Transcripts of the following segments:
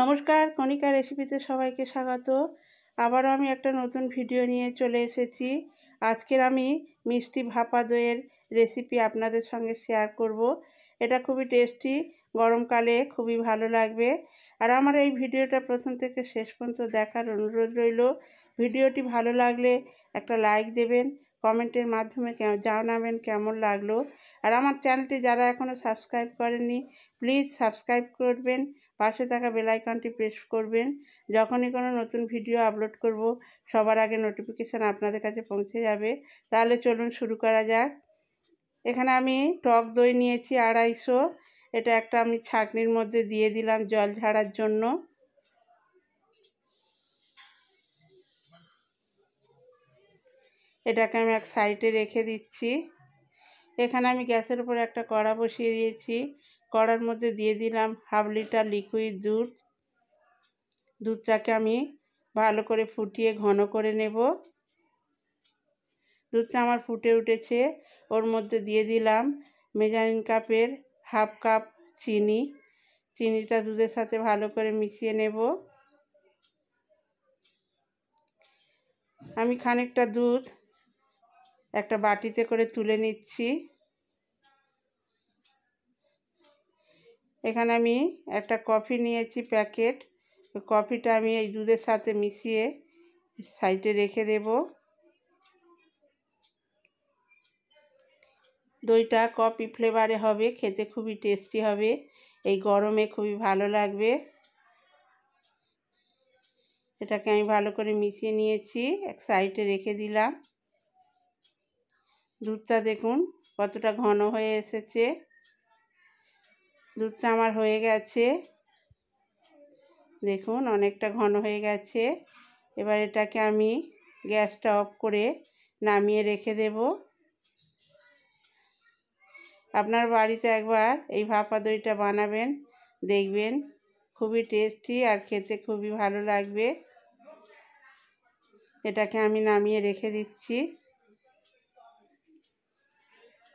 নমস্কার কণিকা রেসিপিতে সবাইকে স্বাগত আবারও আমি একটা নতুন ভিডিও নিয়ে চলে এসেছি আজকের আমি মিষ্টি ভাপা দইয়ের রেসিপি আপনাদের সঙ্গে শেয়ার করব। এটা খুবই টেস্টি গরমকালে খুবই ভালো লাগবে আর আমার এই ভিডিওটা প্রথম থেকে শেষ পর্যন্ত দেখার অনুরোধ রইল ভিডিওটি ভালো লাগলে একটা লাইক দেবেন কমেন্টের মাধ্যমে জানাবেন কেমন লাগলো আর আমার চ্যানেলটি যারা এখনও সাবস্ক্রাইব করেননি প্লিজ সাবস্ক্রাইব করবেন পাশে থাকা বেলাইকনটি প্রেস করবেন যখনই কোনো নতুন ভিডিও আপলোড করব সবার আগে নোটিফিকেশান আপনাদের কাছে পৌঁছে যাবে তাহলে চলুন শুরু করা যাক এখানে আমি টক দই নিয়েছি আড়াইশো এটা একটা আমি ছাঁকনির মধ্যে দিয়ে দিলাম জল ঝাড়ার জন্য এটাকে আমি এক সাইডে রেখে দিচ্ছি এখানে আমি গ্যাসের উপর একটা কড়া বসিয়ে দিয়েছি কড়ার মধ্যে দিয়ে দিলাম হাফ লিটার লিকুইড দুধ দুধটাকে আমি ভালো করে ফুটিয়ে ঘন করে নেব দুধটা আমার ফুটে উঠেছে ওর মধ্যে দিয়ে দিলাম মেজারিন কাপের হাফ কাপ চিনি চিনিটা দুধের সাথে ভালো করে মিশিয়ে নেব আমি খানিকটা দুধ একটা বাটিতে করে তুলে নিচ্ছি এখানে আমি একটা কফি নিয়েছি প্যাকেট কফিটা আমি এই দুধের সাথে মিশিয়ে সাইডে রেখে দেব দইটা কফি ফ্লেভারে হবে খেতে খুবই টেস্টি হবে এই গরমে খুবই ভালো লাগবে এটাকে আমি ভালো করে মিশিয়ে নিয়েছি এক সাইডে রেখে দিলাম দুধটা দেখুন কতটা ঘন হয়ে এসেছে দুধটা আমার হয়ে গেছে দেখুন অনেকটা ঘন হয়ে গেছে এবার এটাকে আমি গ্যাসটা অফ করে নামিয়ে রেখে দেব আপনার বাড়িতে একবার এই ভাপা দইটা বানাবেন দেখবেন খুবই টেস্টি আর খেতে খুবই ভালো লাগবে এটাকে আমি নামিয়ে রেখে দিচ্ছি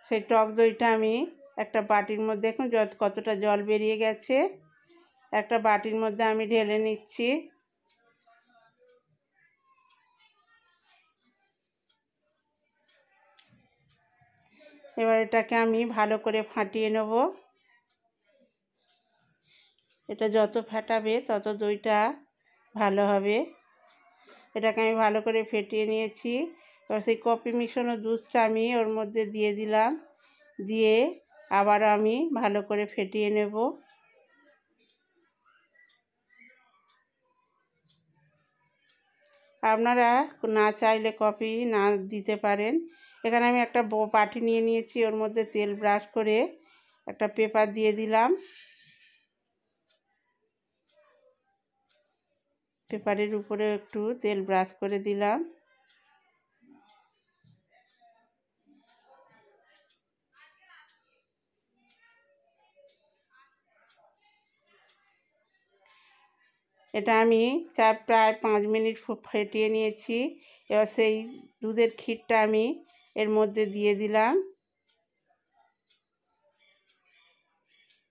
সেই টক দইটা আমি একটা বাটির মধ্যে দেখুন যত কতটা জল বেরিয়ে গেছে একটা বাটির মধ্যে আমি ঢেলে নিচ্ছি এবার এটাকে আমি ভালো করে ফাটিয়ে নেব এটা যত ফাটাবে তত দইটা ভালো হবে এটাকে আমি ভালো করে ফেটিয়ে নিয়েছি এবার সেই কফি মিশানো দুধটা আমি ওর মধ্যে দিয়ে দিলাম দিয়ে আবার আমি ভালো করে ফেটিয়ে নেব আপনারা না চাইলে কপি না দিতে পারেন এখানে আমি একটা পাটি নিয়ে নিয়েছি ওর মধ্যে তেল ব্রাশ করে একটা পেপার দিয়ে দিলাম পেপারের উপরে একটু তেল ব্রাশ করে দিলাম এটা আমি চা প্রায় পাঁচ মিনিট ফেটিয়ে নিয়েছি এবার সেই দুধের ক্ষীরটা আমি এর মধ্যে দিয়ে দিলাম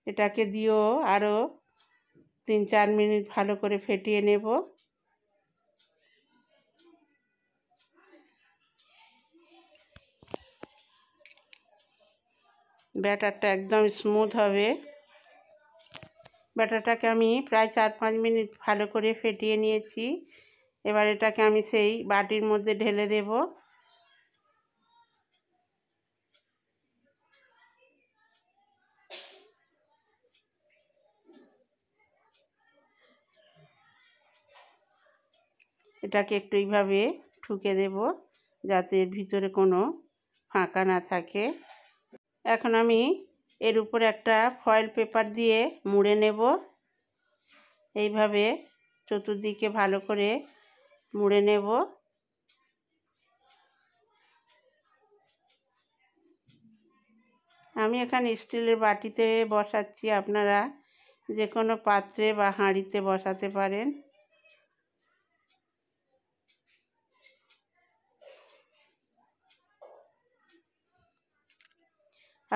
এটাকে দিয়েও আরও তিন চার মিনিট ভালো করে ফেটিয়ে নেব ব্যাটারটা একদম স্মুথ হবে ব্যাটারটাকে আমি প্রায় চার পাঁচ মিনিট ভালো করে ফেটিয়ে নিয়েছি এবার এটাকে আমি সেই বাটির মধ্যে ঢেলে দেব এটাকে একটু এইভাবে ঠুকে দেব যাতে ভিতরে কোনো ফাঁকা না থাকে এখন আমি এর উপর একটা ফয়েল পেপার দিয়ে মুড়ে নেব এইভাবে চতুর্দিকে ভালো করে মুড়ে নেব আমি এখানে স্টিলের বাটিতে বসাচ্ছি আপনারা যে কোনো পাত্রে বা হাঁড়িতে বসাতে পারেন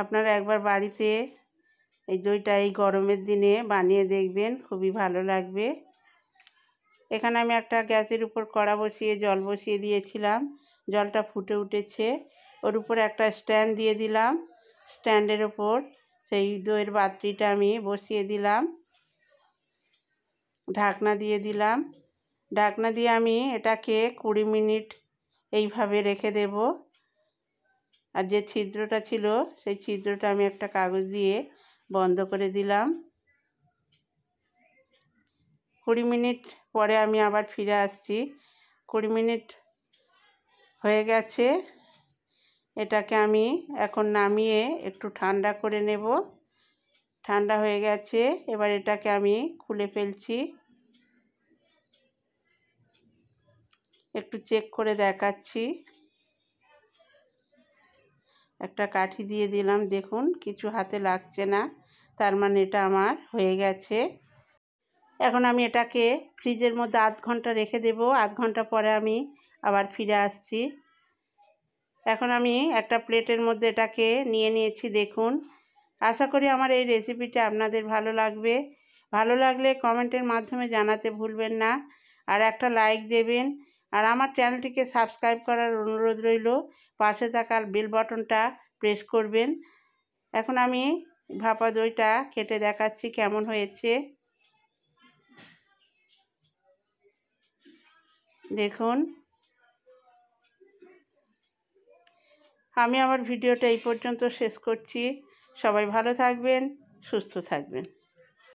আপনারা একবার বাড়িতে এই দইটা এই গরমের দিনে বানিয়ে দেখবেন খুবই ভালো লাগবে এখানে আমি একটা গ্যাসের উপর কড়া বসিয়ে জল বসিয়ে দিয়েছিলাম জলটা ফুটে উঠেছে ওর উপর একটা স্ট্যান্ড দিয়ে দিলাম স্ট্যান্ডের ওপর সেই দইয়ের বাতিটা আমি বসিয়ে দিলাম ঢাকনা দিয়ে দিলাম ঢাকনা দিয়ে আমি এটাকে কুড়ি মিনিট এইভাবে রেখে দেবো আর যে ছিদ্রটা ছিল সেই ছিদ্রটা আমি একটা কাগজ দিয়ে বন্ধ করে দিলাম কুড়ি মিনিট পরে আমি আবার ফিরে আসছি কুড়ি মিনিট হয়ে গেছে এটাকে আমি এখন নামিয়ে একটু ঠান্ডা করে নেব ঠান্ডা হয়ে গেছে এবার এটাকে আমি খুলে ফেলছি একটু চেক করে দেখাচ্ছি একটা কাঠি দিয়ে দিলাম দেখুন কিছু হাতে লাগছে না তার মানে এটা আমার হয়ে গেছে এখন আমি এটাকে ফ্রিজের মধ্যে আধ ঘন্টা রেখে দেব আধ ঘন্টা পরে আমি আবার ফিরে আসছি এখন আমি একটা প্লেটের মধ্যে এটাকে নিয়ে নিয়েছি দেখুন আশা করি আমার এই রেসিপিটা আপনাদের ভালো লাগবে ভালো লাগলে কমেন্টের মাধ্যমে জানাতে ভুলবেন না আর একটা লাইক দেবেন আর আমার চ্যানেলটিকে সাবস্ক্রাইব করার অনুরোধ রইল পাশে থাকার বেল বটনটা প্রেস করবেন এখন আমি ভাপা দইটা কেটে দেখাচ্ছি কেমন হয়েছে দেখুন আমি আমার ভিডিওটা এই পর্যন্ত শেষ করছি সবাই ভালো থাকবেন সুস্থ থাকবেন